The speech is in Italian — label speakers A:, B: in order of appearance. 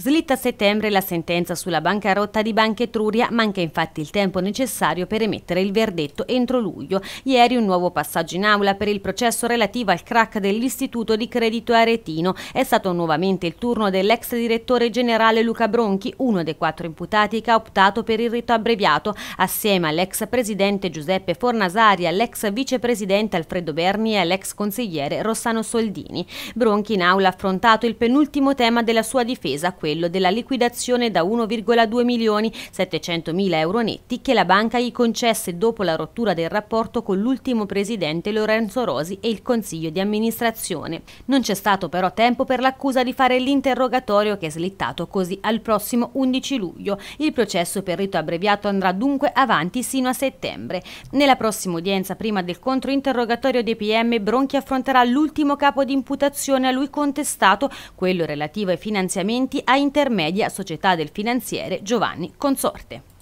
A: Slitta a settembre la sentenza sulla bancarotta di Banca Etruria, manca infatti il tempo necessario per emettere il verdetto entro luglio. Ieri un nuovo passaggio in aula per il processo relativo al crack dell'Istituto di Credito Aretino. È stato nuovamente il turno dell'ex direttore generale Luca Bronchi, uno dei quattro imputati che ha optato per il rito abbreviato, assieme all'ex presidente Giuseppe Fornasari, all'ex vicepresidente Alfredo Berni e all'ex consigliere Rossano Soldini. Bronchi in aula ha affrontato il penultimo tema della sua difesa, quello quello della liquidazione da 1,2 milioni 700 mila euro netti che la banca gli concesse dopo la rottura del rapporto con l'ultimo presidente Lorenzo Rosi e il consiglio di amministrazione. Non c'è stato però tempo per l'accusa di fare l'interrogatorio che è slittato così al prossimo 11 luglio. Il processo per rito abbreviato andrà dunque avanti sino a settembre. Nella prossima udienza prima del controinterrogatorio dei PM Bronchi affronterà l'ultimo capo di imputazione a lui contestato, quello relativo ai finanziamenti ai intermedia società del finanziere Giovanni Consorte.